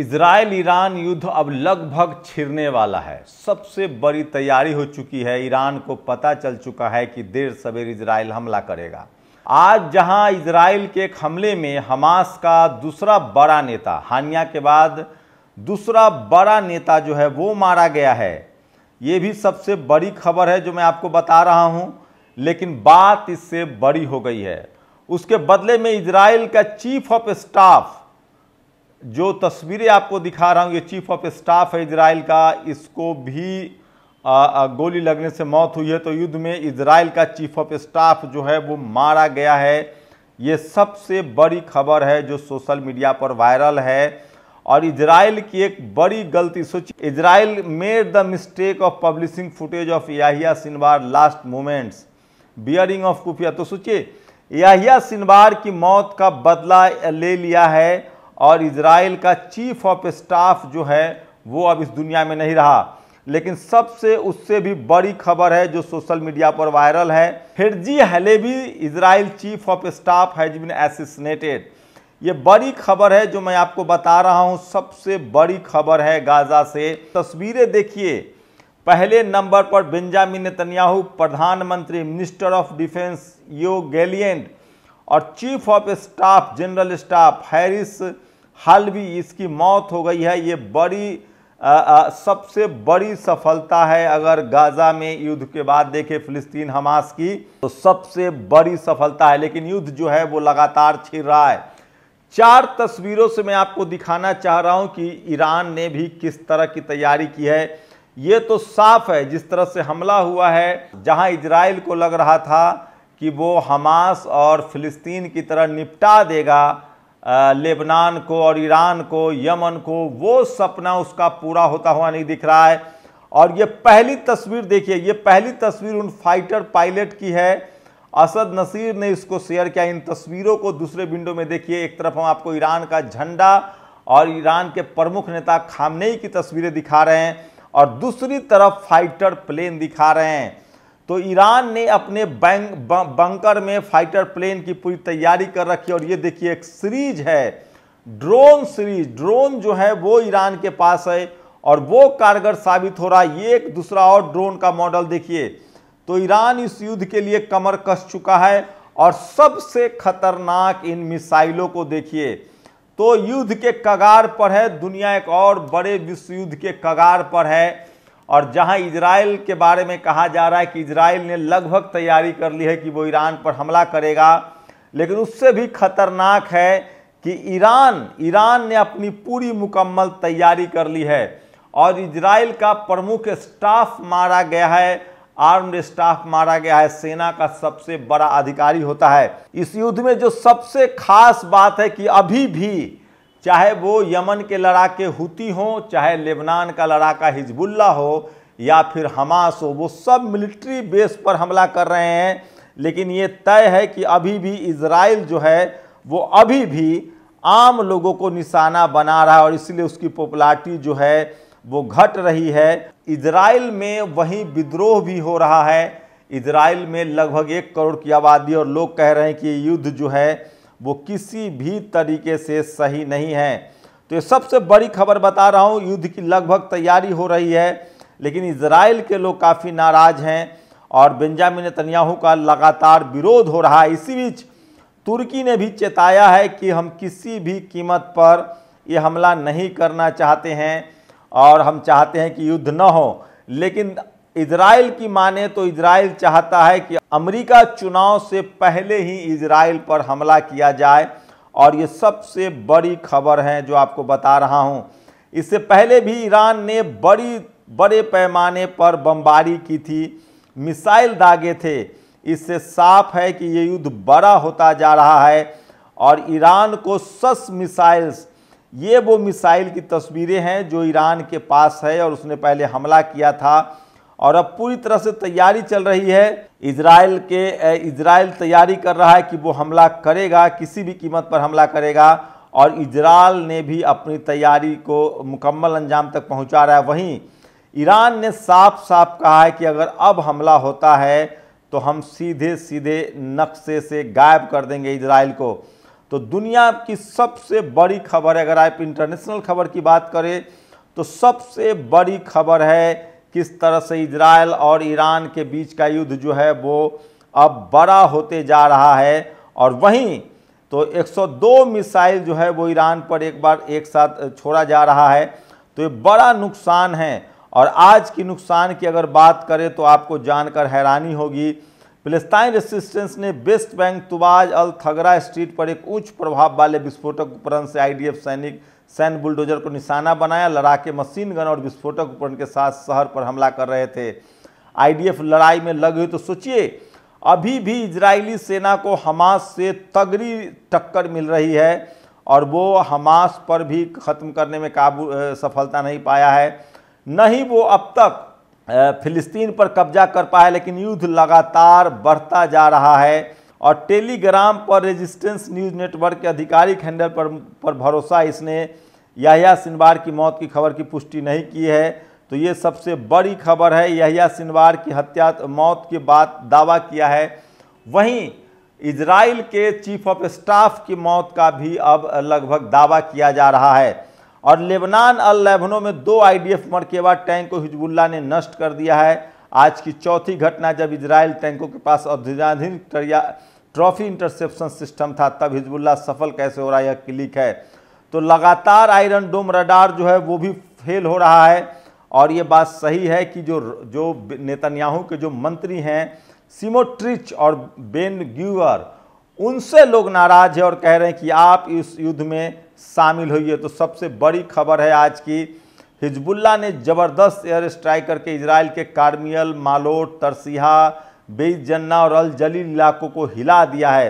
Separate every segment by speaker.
Speaker 1: Israel Iran युद्ध अब लगभग छिरने वाला है सबसे बड़ी तैयारी हो चुकी है ईरान को पता चल चुका है कि देर सवेर इसराइल हमला करेगा आज जहां इसराइल के एक हमले में हमास का दूसरा बड़ा नेता हानिया के बाद दूसरा बड़ा नेता जो है वो मारा गया है ये भी सबसे बड़ी खबर है जो मैं आपको बता रहा हूँ लेकिन बात इससे बड़ी हो गई है उसके बदले में इसराइल का चीफ ऑफ स्टाफ जो तस्वीरें आपको दिखा रहा हूँ ये चीफ ऑफ स्टाफ है इसराइल का इसको भी गोली लगने से मौत हुई है तो युद्ध में इसराइल का चीफ ऑफ स्टाफ जो है वो मारा गया है ये सबसे बड़ी खबर है जो सोशल मीडिया पर वायरल है और इसराइल की एक बड़ी गलती सोची Israel made the mistake of publishing footage of Yahya Sinwar last moments bearing of keffiyeh तो सोचिए याहिया सिनवार की मौत का बदला ले लिया है और इसराइल का चीफ ऑफ स्टाफ जो है वो अब इस दुनिया में नहीं रहा लेकिन सबसे उससे भी बड़ी खबर है जो सोशल मीडिया पर वायरल है Herzi Halevi Israel chief of staff has been assassinated ये बड़ी खबर है जो मैं आपको बता रहा हूँ सबसे बड़ी खबर है गाज़ा से तस्वीरें देखिए पहले नंबर पर बेंजामिन नेतन्याहू प्रधानमंत्री minister of defence Yoav Gallant और chief of staff general staff हैरिस हाल भी इसकी मौत हो गई है ये बड़ी आ, आ, सबसे बड़ी सफलता है अगर गाज़ा में युद्ध के बाद देखें फिलिस्तीन हमास की तो सबसे बड़ी सफलता है लेकिन युद्ध जो है वो लगातार छिड़ रहा है चार तस्वीरों से मैं आपको दिखाना चाह रहा हूं कि ईरान ने भी किस तरह की तैयारी की है ये तो साफ है जिस तरह से हमला हुआ है जहां इजराइल को लग रहा था कि वो हमास और फिलिस्तीन की तरह निपटा देगा लेबनान को और ईरान को यमन को वो सपना उसका पूरा होता हुआ नहीं दिख रहा है और ये पहली तस्वीर देखिए ये पहली तस्वीर उन फाइटर पायलट की है असद नसीर ने इसको शेयर किया इन तस्वीरों को दूसरे विंडो में देखिए एक तरफ हम आपको ईरान का झंडा और ईरान के प्रमुख नेता खामनेई की तस्वीरें दिखा रहे हैं और दूसरी तरफ फाइटर प्लेन दिखा रहे हैं तो ईरान ने अपने बैंक बंकर में फाइटर प्लेन की पूरी तैयारी कर रखी और ये देखिए एक सीरीज है ड्रोन सीरीज ड्रोन जो है वो ईरान के पास है और वो कारगर साबित हो रहा है ये एक दूसरा और ड्रोन का मॉडल देखिए तो ईरान इस युद्ध के लिए कमर कस चुका है और सबसे खतरनाक इन मिसाइलों को देखिए तो युद्ध के कगार पर है दुनिया एक और बड़े विश्व युद्ध के कगार पर है और जहां इजराइल के बारे में कहा जा रहा है कि इसराइल ने लगभग तैयारी कर ली है कि वो ईरान पर हमला करेगा लेकिन उससे भी खतरनाक है कि ईरान ईरान ने अपनी पूरी मुकम्मल तैयारी कर ली है और इजराइल का प्रमुख स्टाफ मारा गया है आर्म्ड स्टाफ मारा गया है सेना का सबसे बड़ा अधिकारी होता है इस युद्ध में जो सबसे खास बात है कि अभी भी चाहे वो यमन के लड़ाके हुती हों चाहे लेबनान का लड़ाका हिजबुल्ला हो या फिर हमास हो वो सब मिलिट्री बेस पर हमला कर रहे हैं लेकिन ये तय है कि अभी भी इसराइल जो है वो अभी भी आम लोगों को निशाना बना रहा है और इसलिए उसकी पॉपुलरिटी जो है वो घट रही है इसराइल में वहीं विद्रोह भी हो रहा है इसराइल में लगभग एक करोड़ की आबादी और लोग कह रहे हैं कि युद्ध जो है वो किसी भी तरीके से सही नहीं है तो ये सबसे बड़ी खबर बता रहा हूँ युद्ध की लगभग तैयारी हो रही है लेकिन इसराइल के लोग काफ़ी नाराज़ हैं और बेंजामिन तनियाहू का लगातार विरोध हो रहा है इसी बीच तुर्की ने भी चेताया है कि हम किसी भी कीमत पर ये हमला नहीं करना चाहते हैं और हम चाहते हैं कि युद्ध न हो लेकिन इसराइल की माने तो इसराइल चाहता है कि अमेरिका चुनाव से पहले ही इसराइल पर हमला किया जाए और ये सबसे बड़ी खबर है जो आपको बता रहा हूँ इससे पहले भी ईरान ने बड़ी बड़े पैमाने पर बमबारी की थी मिसाइल दागे थे इससे साफ है कि ये युद्ध बड़ा होता जा रहा है और ईरान को सस मिसाइल्स ये वो मिसाइल की तस्वीरें हैं जो ईरान के पास है और उसने पहले हमला किया था और अब पूरी तरह से तैयारी चल रही है इसराइल के इसराइल तैयारी कर रहा है कि वो हमला करेगा किसी भी कीमत पर हमला करेगा और इसराइल ने भी अपनी तैयारी को मुकम्मल अंजाम तक पहुंचा रहा है वहीं ईरान ने साफ साफ कहा है कि अगर अब हमला होता है तो हम सीधे सीधे नक्शे से गायब कर देंगे इसराइल को तो दुनिया की सबसे बड़ी खबर अगर आप इंटरनेशनल खबर की बात करें तो सबसे बड़ी खबर है किस तरह से इजराइल और ईरान के बीच का युद्ध जो है वो अब बड़ा होते जा रहा है और वहीं तो 102 मिसाइल जो है वो ईरान पर एक बार एक साथ छोड़ा जा रहा है तो ये बड़ा नुकसान है और आज की नुकसान की अगर बात करें तो आपको जानकर हैरानी होगी फिलिस्तीन रेसिस्टेंस ने वेस्ट बैंक तुबाज अल थगरा स्ट्रीट पर एक उच्च प्रभाव वाले विस्फोटक उपकरण से आईडीएफ सैनिक सैन बुलडोजर को निशाना बनाया लड़ाके मशीन गन और विस्फोटक उपकरण के साथ शहर पर हमला कर रहे थे आईडीएफ लड़ाई में लग हुई तो सोचिए अभी भी इजरायली सेना को हमास से तगड़ी टक्कर मिल रही है और वो हमास पर भी ख़त्म करने में काबू सफलता नहीं पाया है नहीं वो अब तक फिलिस्तीन पर कब्जा कर पाया लेकिन युद्ध लगातार बढ़ता जा रहा है और टेलीग्राम पर रेजिस्टेंस न्यूज नेटवर्क के आधिकारिक हैंडल पर पर भरोसा इसने याहिया सिनवार की मौत की खबर की पुष्टि नहीं की है तो ये सबसे बड़ी खबर है याहिया सिनवार की हत्या मौत के बाद दावा किया है वहीं इसराइल के चीफ ऑफ स्टाफ की मौत का भी अब लगभग दावा किया जा रहा है और लेबनान अल लेबनों में दो आईडीएफ मरकेवा टैंक को हिजबुल्ला ने नष्ट कर दिया है आज की चौथी घटना जब इसराइल टैंकों के पास अधिनाधीन ट्रॉफी इंटरसेप्शन सिस्टम था तब हिजबुल्ला सफल कैसे हो रहा है यह क्लिक है तो लगातार आयरन डोम रडार जो है वो भी फेल हो रहा है और ये बात सही है कि जो जो नेतन्याहू के जो मंत्री हैं सिमोट्रिच और बेन ग्यूअर उनसे लोग नाराज हैं और कह रहे हैं कि आप इस युद्ध में शामिल होइए तो सबसे बड़ी खबर है आज की हिजबुल्ला ने ज़बरदस्त एयर स्ट्राइक करके इसराइल के कार्मियल मालोट तरसिया जन्ना और अल जली इलाकों को हिला दिया है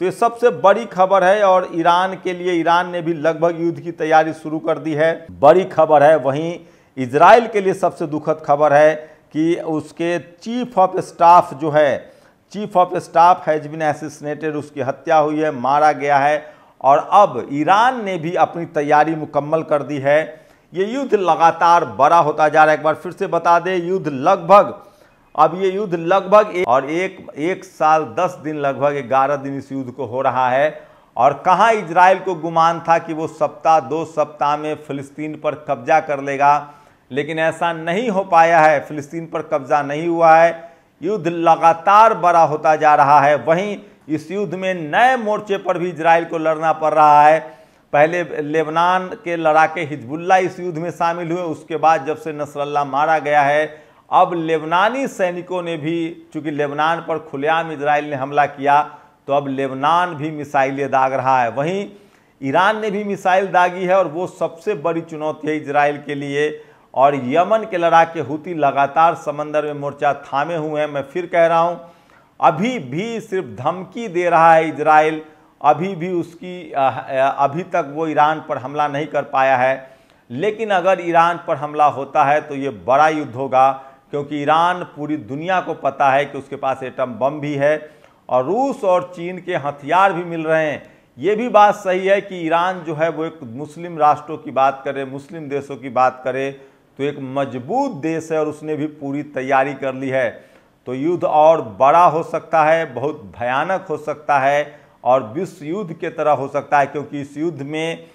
Speaker 1: तो ये सबसे बड़ी खबर है और ईरान के लिए ईरान ने भी लगभग युद्ध की तैयारी शुरू कर दी है बड़ी खबर है वहीं इसराइल के लिए सबसे दुखद खबर है कि उसके चीफ ऑफ स्टाफ जो है chief of staff has been assassinated उसकी हत्या हुई है मारा गया है और अब ईरान ने भी अपनी तैयारी मुकम्मल कर दी है ये युद्ध लगातार बड़ा होता जा रहा है एक बार फिर से बता दें युद्ध लगभग अब ये युद्ध लगभग एक और एक एक साल दस दिन लगभग ग्यारह दिन इस युद्ध को हो रहा है और कहाँ इजराइल को गुमान था कि वो सप्ताह दो सप्ताह में फिलिस्तीन पर कब्जा कर लेगा लेकिन ऐसा नहीं हो पाया है फिलिस्तीन पर कब्जा नहीं हुआ है युद्ध लगातार बड़ा होता जा रहा है वहीं इस युद्ध में नए मोर्चे पर भी इसराइल को लड़ना पड़ रहा है पहले लेबनान के लड़ाके हिजबुल्ला इस युद्ध में शामिल हुए उसके बाद जब से नसरल्ला मारा गया है अब लेबनानी सैनिकों ने भी चूंकि लेबनान पर खुलेआम इसराइल ने हमला किया तो अब लेबनान भी मिसाइलें दाग रहा है वहीं ईरान ने भी मिसाइल दागी है और वो सबसे बड़ी चुनौती है इसराइल के लिए और यमन के लड़ाके हुती लगातार समंदर में मोर्चा थामे हुए हैं मैं फिर कह रहा हूँ अभी भी सिर्फ धमकी दे रहा है इसराइल अभी भी उसकी अभी तक वो ईरान पर हमला नहीं कर पाया है लेकिन अगर ईरान पर हमला होता है तो ये बड़ा युद्ध होगा क्योंकि ईरान पूरी दुनिया को पता है कि उसके पास एटम बम भी है और रूस और चीन के हथियार भी मिल रहे हैं ये भी बात सही है कि ईरान जो है वो एक मुस्लिम राष्ट्रों की बात करे मुस्लिम देशों की बात करे तो एक मजबूत देश है और उसने भी पूरी तैयारी कर ली है तो युद्ध और बड़ा हो सकता है बहुत भयानक हो सकता है और विश्व युद्ध के तरह हो सकता है क्योंकि इस युद्ध में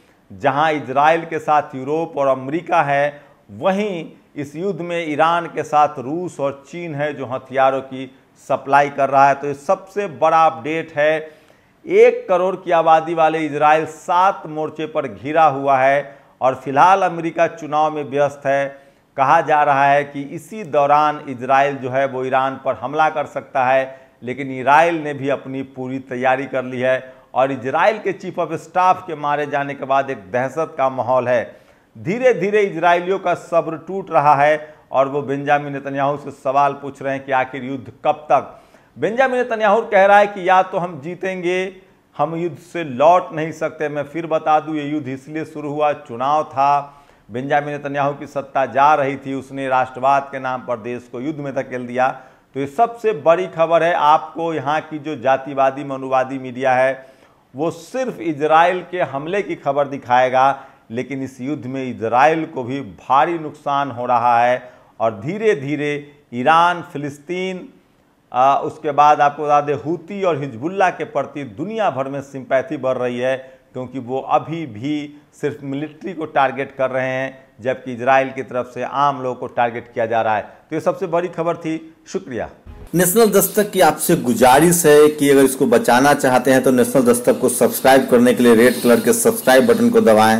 Speaker 1: जहां इजराइल के साथ यूरोप और अमेरिका है वहीं इस युद्ध में ईरान के साथ रूस और चीन है जो हथियारों की सप्लाई कर रहा है तो ये सबसे बड़ा अपडेट है एक करोड़ की आबादी वाले इसराइल सात मोर्चे पर घिरा हुआ है और फिलहाल अमेरिका चुनाव में व्यस्त है कहा जा रहा है कि इसी दौरान इसराइल जो है वो ईरान पर हमला कर सकता है लेकिन इसराइल ने भी अपनी पूरी तैयारी कर ली है और इसराइल के चीफ ऑफ स्टाफ के मारे जाने के बाद एक दहशत का माहौल है धीरे धीरे इसराइलियों का सब्र टूट रहा है और वो बेंजामिन नेतन्याहू से सवाल पूछ रहे हैं कि आखिर युद्ध कब तक बेंजामिन नेतन्याहू कह रहा है कि या तो हम जीतेंगे हम युद्ध से लौट नहीं सकते मैं फिर बता दूं ये युद्ध इसलिए शुरू हुआ चुनाव था बेंजामिन नेतन्याहू की सत्ता जा रही थी उसने राष्ट्रवाद के नाम पर देश को युद्ध में धकेल दिया तो ये सबसे बड़ी खबर है आपको यहाँ की जो जातिवादी मनुवादी मीडिया है वो सिर्फ इसराइल के हमले की खबर दिखाएगा लेकिन इस युद्ध में इसराइल को भी भारी नुकसान हो रहा है और धीरे धीरे ईरान फिलिस्तीन आ, उसके बाद आपको बता दें हूती और हिजबुल्ला के प्रति दुनिया भर में सिंपैथी बढ़ रही है क्योंकि वो अभी भी सिर्फ मिलिट्री को टारगेट कर रहे हैं जबकि इसराइल की तरफ से आम लोगों को टारगेट किया जा रहा है तो ये सबसे बड़ी खबर थी शुक्रिया नेशनल दस्तक की आपसे गुजारिश है कि अगर इसको बचाना चाहते हैं तो नेशनल दस्तक को सब्सक्राइब करने के लिए रेड कलर के सब्सक्राइब बटन को दबाएं